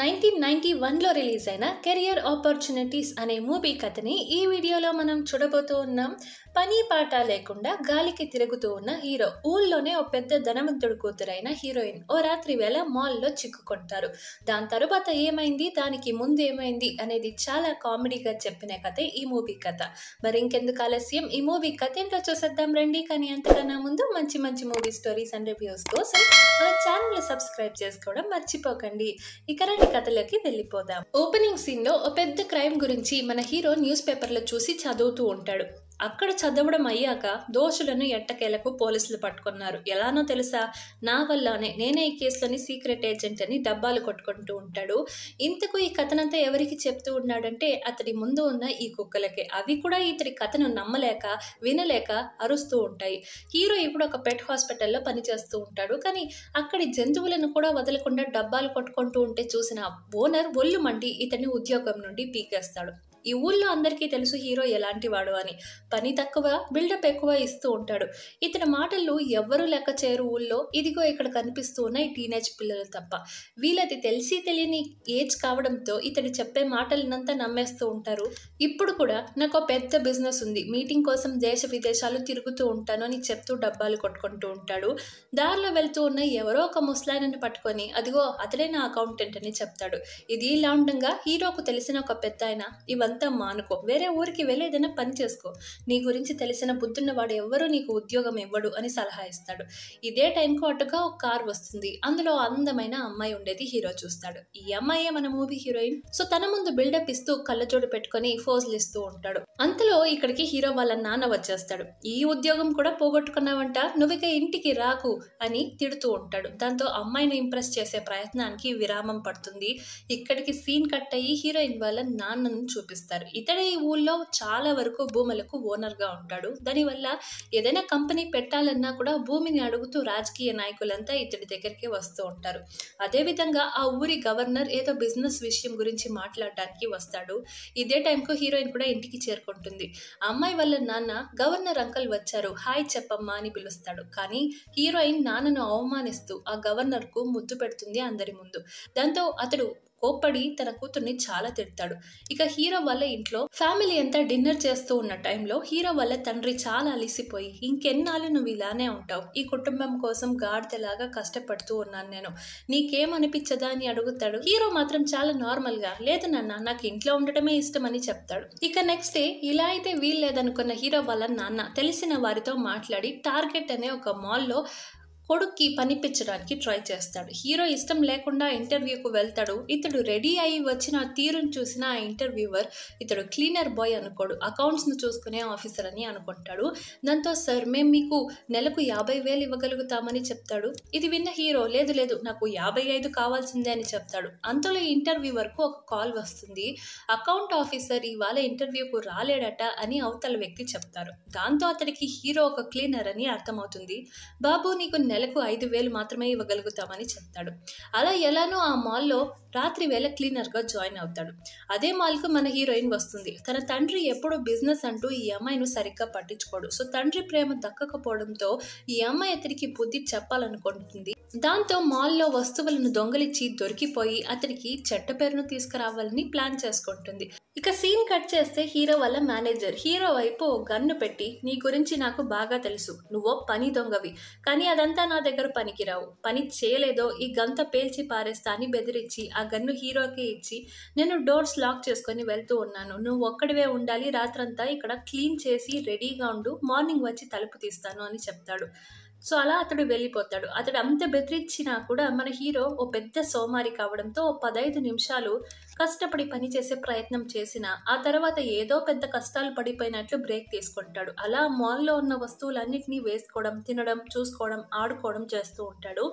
nineteen ninety వన్లో release అయిన career opportunities అనే మూవీ కథని ఈ వీడియోలో మనం చూడబోతూ ఉన్నాం పని పాట లేకుండా గాలికి తిరుగుతూ ఉన్న హీరో ఊళ్ళోనే ఓ పెద్ద ధనవంతుడు కూతురైన హీరోయిన్ ఓ రాత్రి వేళ మాల్లో చిక్కుకుంటారు దాని తరువాత ఏమైంది దానికి ముందు ఏమైంది అనేది చాలా కామెడీగా చెప్పిన కథ ఈ మూవీ కథ మరి ఇంకెందుకు ఆలస్యం ఈ మూవీ కథ ఏంటో చూసేద్దాం రండి కానీ అంతకన్నా ముందు మంచి మంచి మూవీ స్టోరీస్ అండ్ రివ్యూస్ కోసం మన ఛానల్ సబ్స్క్రైబ్ చేసుకోవడం మర్చిపోకండి ఇక అయితే కథలోకి వెళ్ళిపోదాం ఓపెనింగ్ సీన్ లో ఓ పెద్ద క్రైమ్ గురించి మన హీరో న్యూస్ పేపర్లో చూసి చదువుతూ ఉంటాడు అక్కడ చదవడం అయ్యాక దోషులను ఎట్టకేలకు పోలీసులు పట్టుకున్నారు ఎలానో తెలుసా నా వల్లనే నేనే ఈ కేసులోని సీక్రెట్ ఏజెంట్ అని డబ్బాలు కొట్టుకుంటూ ఉంటాడు ఇంతకు ఈ కథనంతా ఎవరికి చెప్తూ ఉన్నాడంటే అతడి ముందు ఉన్న ఈ కుక్కలకే అవి కూడా ఇతడి కథను నమ్మలేక వినలేక అరుస్తూ ఉంటాయి హీరో ఇప్పుడు ఒక పెట్ హాస్పిటల్లో పనిచేస్తూ ఉంటాడు కానీ అక్కడి జంతువులను కూడా వదలకుండా డబ్బాలు కొట్టుకుంటూ ఉంటే చూసిన ఓనర్ ఒళ్ళు మండి ఉద్యోగం నుండి పీకేస్తాడు ఈ ఊళ్ళో అందరికీ తెలుసు హీరో ఎలాంటి వాడు అని పని తక్కువ బిల్డప్ ఎక్కువ ఇస్తూ ఉంటాడు ఇతని మాటలు ఎవ్వరూ లెక్క చేరు ఊళ్ళో ఇదిగో ఇక్కడ కనిపిస్తూ ఉన్నాయి టీనేజ్ పిల్లలు తప్ప వీళ్ళది తెలిసి తెలియని ఏజ్ కావడంతో ఇతడు చెప్పే మాటలనంతా నమ్మేస్తూ ఉంటారు ఇప్పుడు కూడా నాకు పెద్ద బిజినెస్ ఉంది మీటింగ్ కోసం దేశ విదేశాలు తిరుగుతూ ఉంటాను అని చెప్తూ డబ్బాలు కొట్టుకుంటూ ఉంటాడు దారిలో వెళ్తూ ఉన్న ఎవరో ఒక ముసలాయనని పట్టుకొని అదిగో అతడే నా అకౌంటెంట్ అని చెప్తాడు ఇది ఇలా ఉండగా హీరోకు తెలిసిన ఒక పెద్ద ఆయన ఇవన్నీ సొంతం మానుకో వేరే ఊరికి వెళ్ళి ఏదైనా పని చేసుకో నీ గురించి తెలిసిన బుద్ధున్నవాడు ఎవ్వరూ నీకు ఉద్యోగం ఇవ్వడు అని సలహా ఇస్తాడు ఇదే టైంకు అటుగా ఒక కార్ వస్తుంది అందులో అందమైన అమ్మాయి ఉండేది హీరో చూస్తాడు ఈ అమ్మాయే మన మూవీ హీరోయిన్ సో తన ముందు బిల్డప్ ఇస్తూ కళ్ళజోడు పెట్టుకుని ఫోజులు ఇస్తూ ఉంటాడు అంతలో ఇక్కడికి హీరో వాళ్ళ నాన్న వచ్చేస్తాడు ఈ ఉద్యోగం కూడా పోగొట్టుకున్నావంట నువ్విక ఇంటికి రాకు అని తిడుతూ ఉంటాడు దాంతో అమ్మాయిని ఇంప్రెస్ చేసే ప్రయత్నానికి విరామం పడుతుంది ఇక్కడికి సీన్ కట్ అయ్యి హీరోయిన్ వాళ్ళ నాన్నను చూపిస్తుంది నిర్వహిస్తారు ఇతడే ఈ ఊళ్ళో చాలా వరకు భూములకు ఓనర్గా ఉంటాడు దానివల్ల ఏదైనా కంపెనీ పెట్టాలన్నా కూడా భూమిని అడుగుతూ రాజకీయ నాయకులంతా ఇతడి దగ్గరికి వస్తూ ఉంటారు అదేవిధంగా ఆ ఊరి గవర్నర్ ఏదో బిజినెస్ విషయం గురించి మాట్లాడడానికి వస్తాడు ఇదే టైంకు హీరోయిన్ కూడా ఇంటికి చేరుకుంటుంది అమ్మాయి వాళ్ళ నాన్న గవర్నర్ అంకల్ వచ్చారు హాయ్ చెప్పమ్మా అని పిలుస్తాడు కానీ హీరోయిన్ నాన్నను అవమానిస్తూ ఆ గవర్నర్కు ముద్దు పెడుతుంది అందరి ముందు దాంతో అతడు కోప్పడి తన కూతుర్ని చాలా తిడతాడు ఇక హీరో వల్ల ఇంట్లో ఫ్యామిలీ అంతా డిన్నర్ చేస్తూ ఉన్న టైంలో హీరో వల్ల తండ్రి చాలా అలిసిపోయి ఇంకెన్నాళ్ళు నువ్వు ఇలానే ఉంటావు ఈ కుటుంబం కోసం గాడిదలాగా కష్టపడుతూ ఉన్నాను నేను నీకేమనిపించదా అని అడుగుతాడు హీరో మాత్రం చాలా నార్మల్ గా లేదు నాన్న నాకు ఇంట్లో ఉండటమే ఇష్టం అని చెప్తాడు ఇక నెక్స్ట్ డే ఇలా అయితే వీల్లేదనుకున్న హీరో వల్ల నాన్న తెలిసిన వారితో మాట్లాడి టార్గెట్ అనే ఒక మాల్లో కొడుక్కి పనిపించడానికి ట్రై చేస్తాడు హీరో ఇష్టం లేకుండా ఇంటర్వ్యూకు వెళ్తాడు ఇతడు రెడీ అయి వచ్చిన తీరును చూసిన ఆ ఇంటర్వ్యూవర్ ఇతడు క్లీనర్ బాయ్ అనుకోడు అకౌంట్స్ను చూసుకునే ఆఫీసర్ అని అనుకుంటాడు దాంతో సార్ మేము మీకు నెలకు యాభై వేలు ఇవ్వగలుగుతామని చెప్తాడు ఇది విన్న హీరో లేదు లేదు నాకు యాభై ఐదు కావాల్సిందే అని చెప్తాడు అంతలో ఇంటర్వ్యూవర్కు ఒక కాల్ వస్తుంది అకౌంట్ ఆఫీసర్ ఇవాళ ఇంటర్వ్యూకు రాలేడట అని అవతల వ్యక్తి చెప్తారు దాంతో అతడికి హీరో ఒక క్లీనర్ అని అర్థమవుతుంది బాబు నీకు నెలకు ఐదు వేలు మాత్రమే ఇవ్వగలుగుతామని చెప్తాడు అలా ఎలానో ఆ మాల్లో రాత్రి వేళ క్లీనర్గా జాయిన్ అవుతాడు అదే మాల్కు మన హీరోయిన్ వస్తుంది తన తండ్రి ఎప్పుడూ బిజినెస్ అంటూ ఈ అమ్మాయిను సరిగ్గా పట్టించుకోడు సో తండ్రి ప్రేమ దక్కకపోవడంతో ఈ అమ్మాయి అతనికి బుద్ధి చెప్పాలనుకుంటుంది దాంతో మాల్లో వస్తువులను దొంగలిచ్చి దొరికిపోయి అతనికి చెట్ట పేరును తీసుకురావాలని ప్లాన్ చేసుకుంటుంది ఇక సీన్ కట్ చేస్తే హీరో వల్ల మేనేజర్ హీరో వైపు గన్ను పెట్టి నీ గురించి నాకు బాగా తెలుసు నువ్వు పని దొంగవి కానీ అదంతా నా దగ్గర పనికిరావు పని చేయలేదో ఈ గంత పేల్చి పారేస్తా అని బెదిరించి ఆ గన్ను హీరోకి ఇచ్చి నేను డోర్స్ లాక్ చేసుకొని వెళ్తూ ఉన్నాను నువ్వు ఒక్కడివే ఉండాలి రాత్రంతా ఇక్కడ క్లీన్ చేసి రెడీగా ఉండు మార్నింగ్ వచ్చి తలుపు తీస్తాను అని చెప్తాడు సో అలా అతడు వెళ్ళిపోతాడు అతడు అంత బెదిరించినా కూడా మన హీరో ఓ పెద్ద సోమారి కావడంతో ఓ పదహైదు నిమిషాలు కష్టపడి పని చేసే ప్రయత్నం చేసినా ఆ తర్వాత ఏదో పెద్ద కష్టాలు పడిపోయినట్లు బ్రేక్ తీసుకుంటాడు అలా మాల్లో ఉన్న వస్తువులన్నింటినీ వేసుకోవడం తినడం చూసుకోవడం ఆడుకోవడం చేస్తూ ఉంటాడు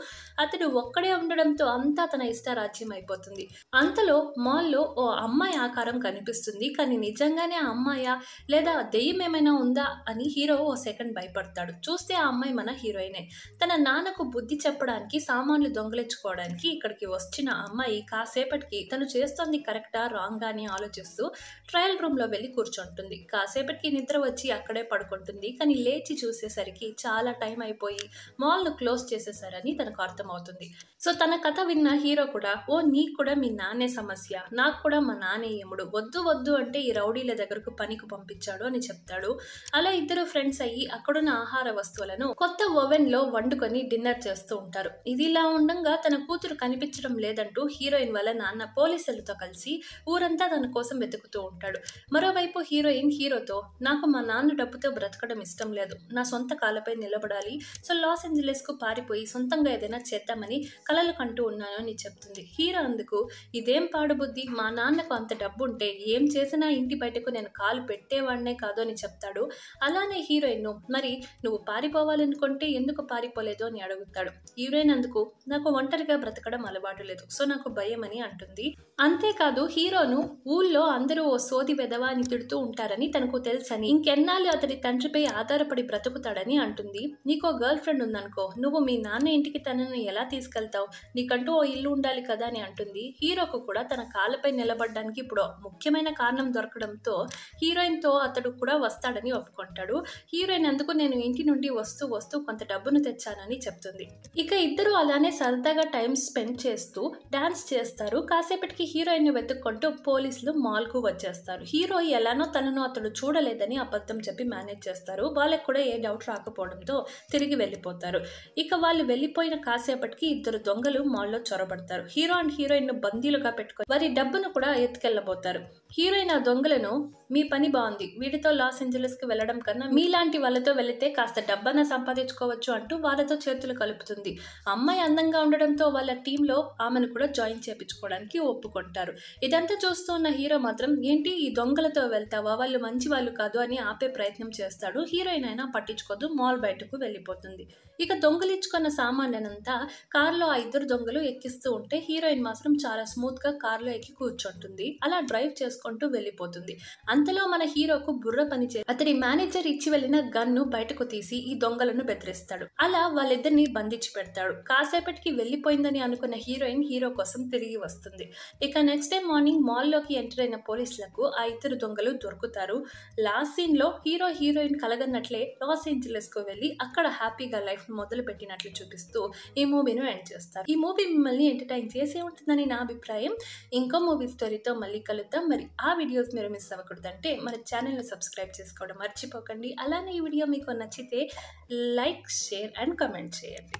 అతడు ఒక్కడే ఉండడంతో అంతా తన ఇష్టారాజ్యం అయిపోతుంది అంతలో మాల్లో ఓ అమ్మాయి ఆకారం కనిపిస్తుంది కానీ నిజంగానే ఆ అమ్మాయా లేదా దెయ్యం ఏమైనా ఉందా అని హీరో ఓ సెకండ్ భయపడతాడు చూస్తే ఆ అమ్మాయి మన హీరోయినే తన నాన్నకు బుద్ధి చెప్పడానికి సామాన్లు దొంగలించుకోవడానికి ఇక్కడికి వచ్చిన అమ్మాయి కాసేపటికి తను చేస్తున్న చేస్తోంది కరెక్టా రాంగ్ అని ఆలోచిస్తూ ట్రయల్ రూమ్లో వెళ్ళి కూర్చుంటుంది కాసేపటికి నిద్ర వచ్చి అక్కడే పడుకుంటుంది కానీ లేచి చూసేసరికి చాలా టైం అయిపోయి మాల్ను క్లోజ్ చేసేసారని తనకు అర్థమవుతుంది సో తన కథ విన్న హీరో కూడా ఓ నీకు కూడా మీ నాన్నే సమస్య నాకు కూడా మా నానే ఏముడు వద్దు వద్దు అంటే ఈ రౌడీల దగ్గరకు పనికి పంపించాడు అని చెప్తాడు అలా ఇద్దరు ఫ్రెండ్స్ అయ్యి అక్కడున్న ఆహార వస్తువులను కొత్త ఓవెన్లో వండుకొని డిన్నర్ చేస్తూ ఉంటారు ఇది ఇలా ఉండగా తన కూతురు కనిపించడం లేదంటూ హీరోయిన్ వల్ల నాన్న పోలీసులతో కలిసి ఊరంతా తన కోసం వెతుకుతూ ఉంటాడు మరోవైపు హీరోయిన్ హీరోతో నాకు మా నాన్న డబ్బుతో బ్రతకడం ఇష్టం లేదు నా సొంత కాలపై నిలబడాలి సో లాస్ ఏంజలెస్కు పారిపోయి సొంతంగా ఏదైనా చేద్దామని కలలు కంటూ ఉన్నాను అని చెప్తుంది హీరో అందుకు ఇదేం పాడుబుద్ధి మా నాన్నకు అంత డబ్బు ఉంటే ఏం చేసినా ఇంటి బయటకు నేను కాలు పెట్టేవాడినే కాదు అని చెప్తాడు అలానే హీరోయిన్ మరి నువ్వు పారిపోవాలనుకుంటే ఎందుకు పారిపోలేదు అని అడుగుతాడు హీరోయిన్ అందుకు నాకు ఒంటరిగా బ్రతకడం అలవాటు లేదు సో నాకు భయం అని అంటుంది అంతే అంతేకాదు హీరోను ఊళ్ళో అందరూ ఓ సోది పెదవాని అని తిడుతూ ఉంటారని తనకు తెలుసని ఇంకెన్నాళ్ళు అతడి తండ్రిపై ఆధారపడి బ్రతుకుతాడని అంటుంది నీకో గర్ల్ ఫ్రెండ్ ఉందనుకో నువ్వు మీ నాన్న ఇంటికి తనను ఎలా తీసుకెళ్తావు నీకంటూ ఓ ఇల్లు ఉండాలి కదా అని అంటుంది హీరోకు కూడా తన కాళ్ళపై నిలబడడానికి ఇప్పుడు ముఖ్యమైన కారణం దొరకడంతో హీరోయిన్తో అతడు కూడా వస్తాడని ఒప్పుకుంటాడు హీరోయిన్ అందుకు నేను ఇంటి నుండి వస్తూ వస్తూ కొంత డబ్బును తెచ్చానని చెప్తుంది ఇక ఇద్దరు అలానే సరదాగా టైం స్పెండ్ చేస్తూ డాన్స్ చేస్తారు కాసేపటికి హీరోయిన్ హీరోయిన్ని వెతుక్కుంటూ పోలీసులు మాల్కు వచ్చేస్తారు హీరో ఎలానో తనను అతడు చూడలేదని అబద్ధం చెప్పి మేనేజ్ చేస్తారు వాళ్ళకి కూడా ఏ డౌట్ రాకపోవడంతో తిరిగి వెళ్ళిపోతారు ఇక వాళ్ళు వెళ్ళిపోయిన కాసేపటికి ఇద్దరు దొంగలు మాల్లో చొరబడతారు హీరో అండ్ హీరోయిన్ బందీలుగా పెట్టుకొని వారి డబ్బును కూడా ఎత్తుకెళ్ళబోతారు హీరోయిన్ ఆ దొంగలను మీ పని బాగుంది వీటితో లాస్ ఏంజలస్ కి వెళ్ళడం కన్నా మీలాంటి వాళ్ళతో వెళితే కాస్త డబ్బన సంపాదించుకోవచ్చు అంటూ వాళ్ళతో చేతులు కలుపుతుంది అమ్మాయి అందంగా ఉండడంతో వాళ్ళ టీంలో ఆమెను కూడా జాయిన్ చేయించుకోవడానికి ఒప్పుకుంటారు ఉంటాడు ఇదంతా చూస్తూ ఉన్న హీరో మాత్రం ఏంటి ఈ దొంగలతో వెళ్తావా వాళ్ళు మంచి వాళ్ళు కాదు అని ఆపే ప్రయత్నం చేస్తాడు హీరోయిన్ అయినా పట్టించుకోదు మాల్ బయటకు వెళ్ళిపోతుంది ఇక దొంగలిచ్చుకున్న సామాన్యనంతా కారులో ఆ ఇద్దరు దొంగలు ఎక్కిస్తూ ఉంటే హీరోయిన్ మాత్రం చాలా స్మూత్గా కారులో ఎక్కి కూర్చుంటుంది అలా డ్రైవ్ చేసుకుంటూ వెళ్ళిపోతుంది అంతలో మన హీరోకు బుర్ర పని చే అతడి మేనేజర్ ఇచ్చి వెళ్ళిన గన్ను బయటకు తీసి ఈ దొంగలను బెదిరిస్తాడు అలా వాళ్ళిద్దరిని బంధించి పెడతాడు కాసేపటికి వెళ్ళిపోయిందని అనుకున్న హీరోయిన్ హీరో కోసం తిరిగి వస్తుంది ఇక నెక్స్ట్ నెక్స్ట్ డే మార్నింగ్ మాల్లోకి ఎంటర్ అయిన పోలీసులకు ఆ ఇద్దరు దొంగలు దొరుకుతారు లాస్ట్ సీన్లో హీరో హీరోయిన్ కలగన్నట్లే లాస్ ఏంజలస్కు వెళ్ళి అక్కడ హ్యాపీగా లైఫ్ మొదలు పెట్టినట్లు చూపిస్తూ ఈ మూవీను ఎండ్ చేస్తారు ఈ మూవీ మిమ్మల్ని ఎంటర్టైన్ చేసే ఉంటుందని నా అభిప్రాయం ఇంకో మూవీ స్టోరీతో మళ్ళీ కలుద్దాం మరి ఆ వీడియోస్ మీరు మిస్ అవ్వకూడదంటే మన ఛానల్ని సబ్స్క్రైబ్ చేసుకోవడం మర్చిపోకండి అలానే ఈ వీడియో మీకు నచ్చితే లైక్ షేర్ అండ్ కమెంట్ చేయండి